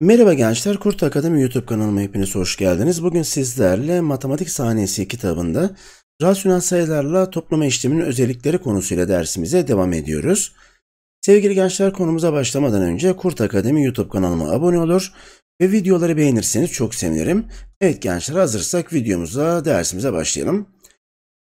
Merhaba gençler, Kurt Akademi YouTube kanalıma hepiniz hoş geldiniz. Bugün sizlerle Matematik Sahnesi kitabında rasyonel sayılarla toplama işleminin özellikleri konusuyla dersimize devam ediyoruz. Sevgili gençler konumuza başlamadan önce Kurt Akademi YouTube kanalıma abone olur ve videoları beğenirseniz çok sevinirim. Evet gençler hazırsak videomuza dersimize başlayalım.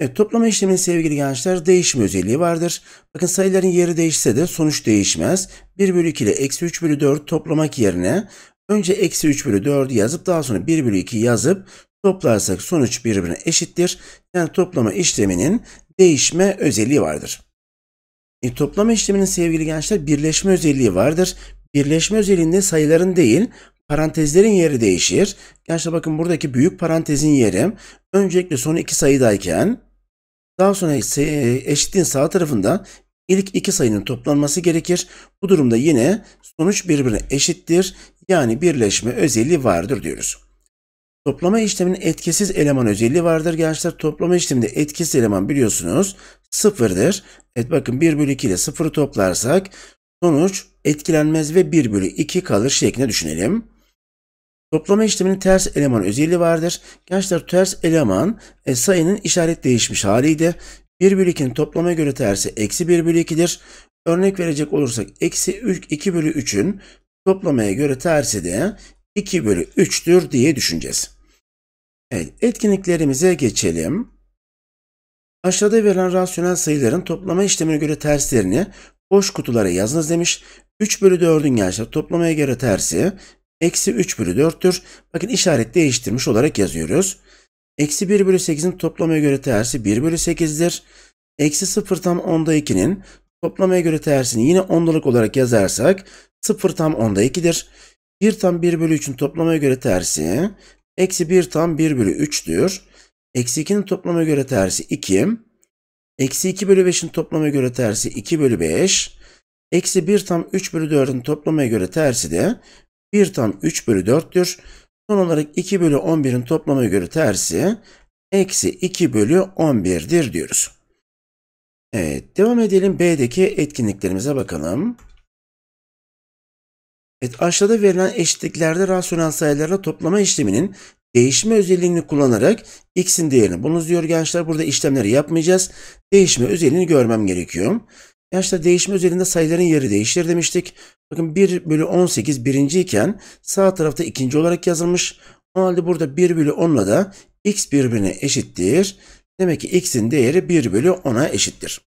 Evet, toplama işleminin sevgili gençler değişim özelliği vardır. Bakın sayıların yeri değişse de sonuç değişmez. 1 bölü 2 ile eksi 3 bölü 4 toplamak yerine önce eksi 3 bölü 4'ü yazıp daha sonra 1 bölü 2 yazıp toplarsak sonuç birbirine eşittir. Yani toplama işleminin değişme özelliği vardır. E, toplama işleminin sevgili gençler birleşme özelliği vardır. Birleşme özelliğinde sayıların değil parantezlerin yeri değişir. Gençler bakın buradaki büyük parantezin yeri öncelikle son iki sayıdayken daha sonra ise e, eşitliğin sağ tarafında ilk iki sayının toplanması gerekir. Bu durumda yine sonuç birbirine eşittir. Yani birleşme özelliği vardır diyoruz. Toplama işleminin etkisiz eleman özelliği vardır gençler. Toplama işleminde etkisiz eleman biliyorsunuz sıfırdır. Evet bakın 1 bölü 2 ile sıfırı toplarsak sonuç etkilenmez ve 1 bölü 2 kalır şeklinde düşünelim. Toplama işleminin ters eleman özelliği vardır. Gençler ters eleman e, sayının işaret değişmiş haliydi. 1 bölü 2'nin toplama göre tersi eksi 1 bölü 2'dir. Örnek verecek olursak eksi 3, 2 bölü 3'ün toplamaya göre tersi de 2 bölü 3'tür diye düşüneceğiz. Evet, etkinliklerimize geçelim. Aşağıda verilen rasyonel sayıların toplama işlemine göre terslerini boş kutulara yazınız demiş. 3 bölü 4'ün gençler toplamaya göre tersi Eksi 3 bölü 4'tür. Bakın işaret değiştirmiş olarak yazıyoruz. Eksi 1 bölü 8'in toplamaya göre tersi 1 bölü 8'dir. Eksi 0 tam 10'da 2'nin toplamaya göre tersini yine ondalık olarak yazarsak 0 tam 10'da 2'dir. 1 tam 1 bölü 3'ün toplamaya göre tersi eksi 1 tam 1 bölü 3'tür. Eksi 2'nin toplamaya göre tersi 2. Eksi 2 bölü 5'in toplamaya göre tersi 2 bölü 5. Eksi 1 tam 3 bölü 4'ün toplamaya göre tersi de 1 tam 3 bölü 4'tür. Son olarak 2 bölü 11'in toplama göre tersi eksi 2 bölü 11'dir diyoruz. Evet devam edelim B'deki etkinliklerimize bakalım. Evet, aşağıda verilen eşitliklerde rasyonel sayılarla toplama işleminin değişme özelliğini kullanarak x'in değerini bulunuz diyor gençler. Burada işlemleri yapmayacağız. Değişme özelliğini görmem gerekiyor. Yaşta değişme üzerinde sayıların yeri değişir demiştik. Bakın 1 bölü 18 birinci iken sağ tarafta ikinci olarak yazılmış. O halde burada 1 bölü 10'la da x birbirine eşittir. Demek ki x'in değeri 1 bölü 10'a eşittir.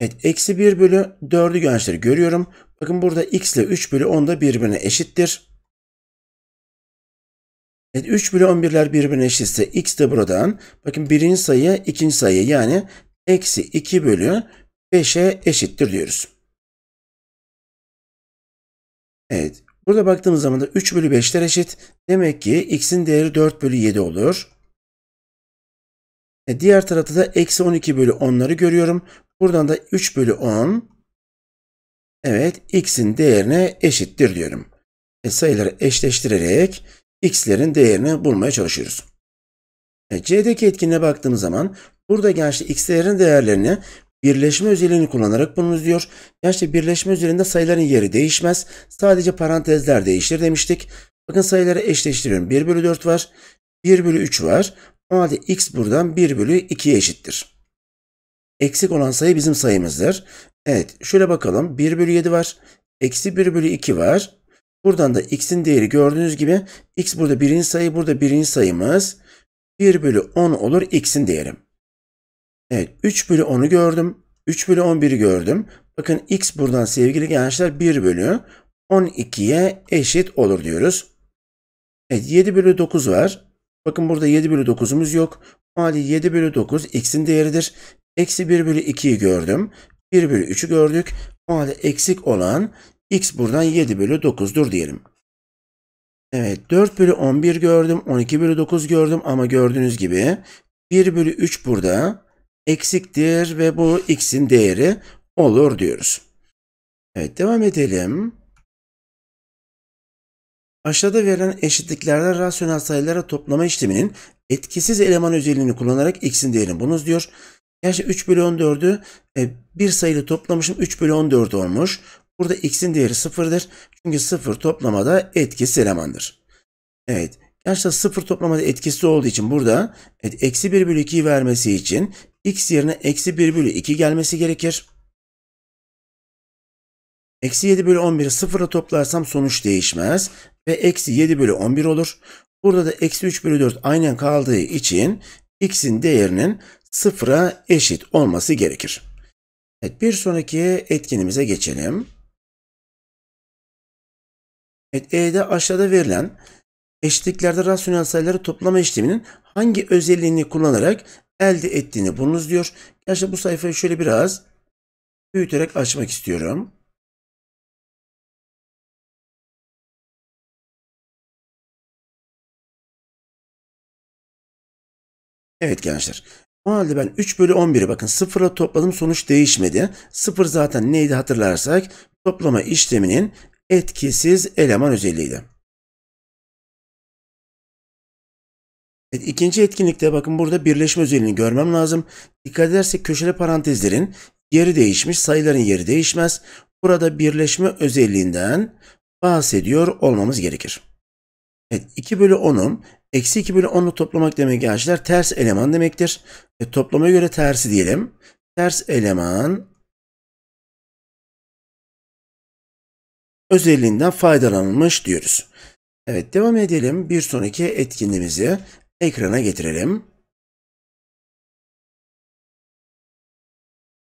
Evet eksi 1 bölü 4'ü gençler görüyorum. Bakın burada x ile 3 bölü 10 da birbirine eşittir. Evet 3 bölü 11'ler birbirine eşitse x de buradan. Bakın birinci sayı ikinci sayı yani eksi 2 bölü 5'e eşittir diyoruz. Evet. Burada baktığımız zaman da 3 bölü 5'ler eşit. Demek ki x'in değeri 4 bölü 7 olur. E diğer tarafta da eksi 12 bölü 10'ları görüyorum. Buradan da 3 bölü 10. Evet x'in değerine eşittir diyorum. E sayıları eşleştirerek x'lerin değerini bulmaya çalışıyoruz. E C'deki etkinliğe baktığımız zaman burada gençli x'lerin değerlerini birleşme özelliğini kullanarak bulunuz diyor. Yani işte birleşme üzerinde sayıların yeri değişmez. Sadece parantezler değişir demiştik. Bakın sayıları eşleştiriyorum. 1 bölü 4 var. 1 bölü 3 var. O halde x buradan 1 bölü 2'ye eşittir. Eksik olan sayı bizim sayımızdır. Evet şöyle bakalım. 1 bölü 7 var. Eksi 1 bölü 2 var. Buradan da x'in değeri gördüğünüz gibi x burada birinci sayı burada birinci sayımız 1 bölü 10 olur x'in değeri. Evet 3 bölü 10'u gördüm. 3 bölü 11'i gördüm. Bakın x buradan sevgili gençler 1 bölü 12'ye eşit olur diyoruz. Evet 7 bölü 9 var. Bakın burada 7 bölü 9'umuz yok. Mali 7 bölü 9 x'in değeridir. Eksi 1 bölü 2'yi gördüm. 1 bölü 3'ü gördük. O halde eksik olan x buradan 7 bölü 9'dur diyelim. Evet 4 bölü 11 gördüm. 12 bölü 9 gördüm ama gördüğünüz gibi 1 bölü 3 burada eksiktir ve bu x'in değeri olur diyoruz. Evet devam edelim. Aşağıda verilen eşitliklerde rasyonel sayılara toplama işleminin etkisiz eleman özelliğini kullanarak x'in değerini bulunuz diyor. Gerçi 3 bölü 14'ü e, bir sayıyla toplamışım 3 bölü 14 olmuş. Burada x'in değeri 0'dır. Çünkü 0 toplamada etkisiz elemandır. Evet. Gerçi 0 toplamada etkisiz olduğu için burada evet, eksi 1 bölü 2'yi vermesi için x yerine eksi 1 bölü 2 gelmesi gerekir. Eksi 7 bölü 11'i sıfıra toplarsam sonuç değişmez ve eksi 7 bölü 11 olur. Burada da eksi 3 bölü 4 aynen kaldığı için x'in değerinin sıfıra eşit olması gerekir. Evet, bir sonraki etkinimize geçelim. Evet, E'de aşağıda verilen eşitliklerde rasyonel sayıları toplama işleminin hangi özelliğini kullanarak elde ettiğini bulunuz diyor. Gerçi bu sayfayı şöyle biraz büyüterek açmak istiyorum. Evet gençler. O halde ben 3 bölü 11'i bakın sıfırla topladım sonuç değişmedi. Sıfır zaten neydi hatırlarsak toplama işleminin etkisiz eleman özelliğiydi. Evet, ikinci etkinlikte bakın burada birleşme özelliğini görmem lazım. Dikkat edersek köşeli parantezlerin yeri değişmiş, sayıların yeri değişmez. Burada birleşme özelliğinden bahsediyor olmamız gerekir. Evet, 2 bölü 10'un eksi 2 bölü 10'u toplamak demek arkadaşlar ters eleman demektir. E, toplamaya göre tersi diyelim. Ters eleman özelliğinden faydalanılmış diyoruz. Evet devam edelim bir sonraki etkinliğimizi ekrana getirelim.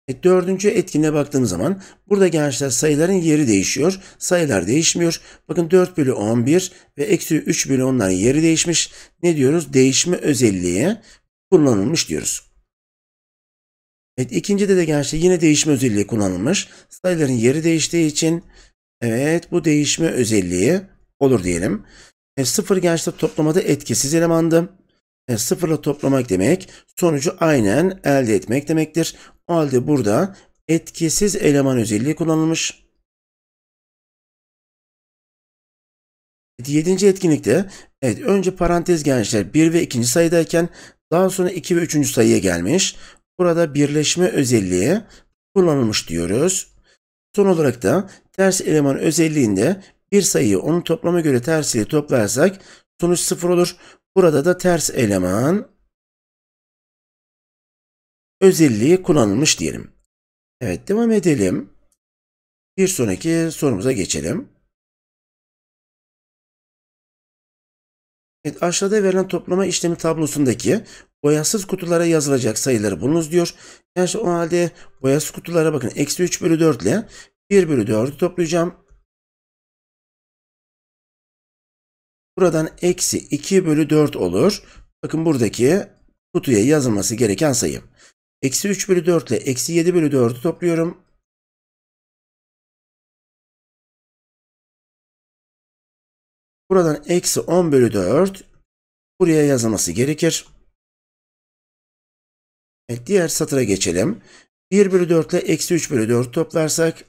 E, dördüncü etkine baktığım zaman burada gençler sayıların yeri değişiyor. Sayılar değişmiyor. Bakın 4 bölü 11 ve eksi 3 bölü 10'ların yeri değişmiş. Ne diyoruz? Değişme özelliği kullanılmış diyoruz. Evet ikincide de gençler yine değişme özelliği kullanılmış. Sayıların yeri değiştiği için evet bu değişme özelliği olur diyelim. E, sıfır gençler toplamada etkisiz elemandı. E, sıfırla toplamak demek sonucu aynen elde etmek demektir. O halde burada etkisiz eleman özelliği kullanılmış. Yedinci etkinlikte evet önce parantez gençler 1 ve 2. sayıdayken daha sonra 2 ve 3. sayıya gelmiş. Burada birleşme özelliği kullanılmış diyoruz. Son olarak da ters eleman özelliğinde bir sayıyı onun toplama göre tersiyle toplarsak sonuç 0 olur. Burada da ters eleman özelliği kullanılmış diyelim. Evet devam edelim. Bir sonraki sorumuza geçelim. Evet, aşağıda verilen toplama işlemi tablosundaki boyasız kutulara yazılacak sayıları bulunuz diyor. Yani o halde boyasız kutulara bakın. Eksi 3 bölü 4 ile 1 bölü 4'ü toplayacağım. Buradan eksi 2 bölü 4 olur. Bakın buradaki kutuya yazılması gereken sayı. Eksi 3 bölü 4 ile eksi 7 bölü 4'ü topluyorum. Buradan eksi 10 bölü 4 buraya yazılması gerekir. Evet, diğer satıra geçelim. 1 bölü 4 ile eksi 3 bölü 4 toplarsak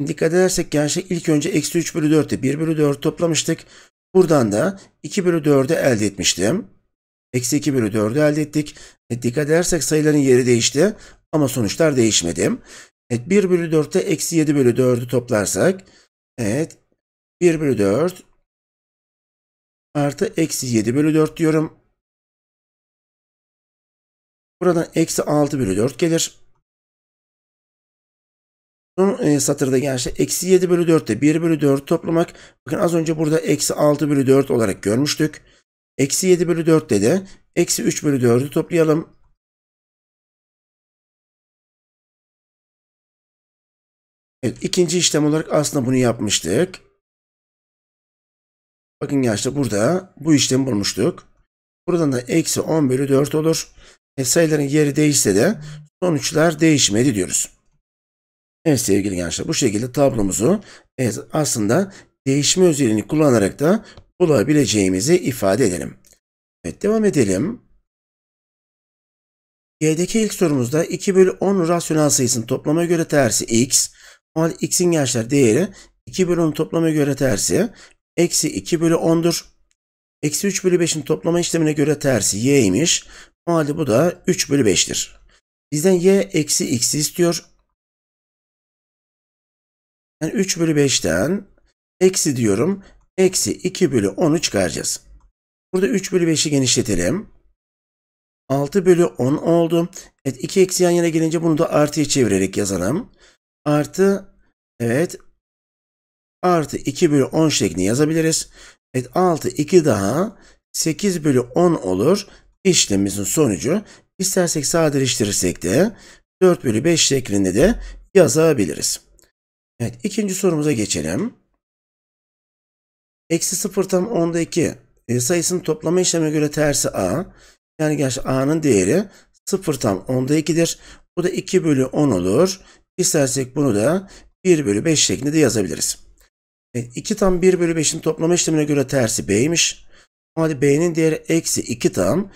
Dikkat edersek gençlik şey ilk önce eksi 3 bölü 4 ile 1 bölü 4 toplamıştık. Buradan da 2 bölü 4'ü elde etmiştim. Eksi 2 bölü 4'ü elde ettik. E, dikkat edersek sayıların yeri değişti ama sonuçlar değişmedi. Evet 1 bölü 4'te eksi 7 bölü 4'ü toplarsak. Evet 1 bölü 4 artı eksi 7 bölü 4 diyorum. Buradan eksi 6 bölü 4 gelir. Son e, satırda gerçi şey eksi 7 bölü 4 ile 1 bölü 4 toplamak. Bakın az önce burada eksi 6 bölü 4 olarak görmüştük. Eksi 7 bölü 4 ile de eksi 3 bölü 4'ü toplayalım. Evet, ikinci işlem olarak aslında bunu yapmıştık. Bakın gençler burada bu işlemi bulmuştuk. Buradan da eksi 10 bölü 4 olur. E, sayıların yeri değişse de sonuçlar değişmedi diyoruz. Evet sevgili gençler bu şekilde tablomuzu evet, aslında değişme özelliğini kullanarak da bulabileceğimizi ifade edelim. Evet devam edelim. G'deki ilk sorumuzda 2 bölü 10 rasyonel sayısının toplama göre tersi x. O halde x'in gençler değeri 2 bölü 10 toplama göre tersi eksi 2 bölü 10'dur. Eksi 3 bölü 5'in toplama işlemine göre tersi y'ymiş. O halde bu da 3 bölü 5'tir. Bizden y eksi x istiyor. Yani 3 bölü 5'ten eksi diyorum. Eksi 2 bölü 10'u çıkaracağız. Burada 3 bölü 5'i genişletelim. 6 bölü 10 oldu. Evet 2 eksi yan yana gelince bunu da artıya çevirerek yazalım. Artı evet artı 2 bölü 10 şeklinde yazabiliriz. Evet 6 2 daha 8 bölü 10 olur. İşlemimizin sonucu istersek sadeleştirirsek de 4 bölü 5 şeklinde de yazabiliriz. Evet ikinci sorumuza geçelim. Eksi 0 tam onda 2 e, sayısının toplama işleme göre tersi a. Yani gerçi a'nın değeri 0 tam onda 2'dir. Bu da 2 bölü 10 olur. İstersek bunu da 1 bölü 5 şeklinde de yazabiliriz. Evet, 2 tam 1 bölü 5'in toplama işlemine göre tersi b'ymiş. Hadi b'nin değeri eksi 2 tam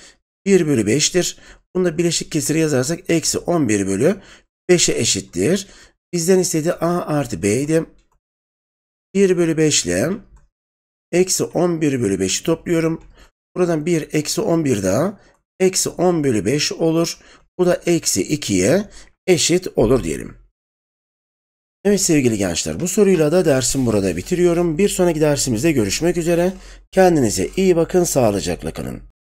1 bölü 5'tir. Bunu da bileşik kesiri yazarsak eksi 11 bölü 5'e eşittir. Bizden istediği a artı b'ydi. 1 bölü 5 ile eksi 11 bölü 5'i topluyorum. Buradan 1 eksi 11 daha eksi 10 bölü 5 olur. Bu da eksi 2'ye eşit olur diyelim. Evet sevgili gençler bu soruyla da dersim burada bitiriyorum. Bir sonraki dersimizde görüşmek üzere. Kendinize iyi bakın sağlıcakla kalın.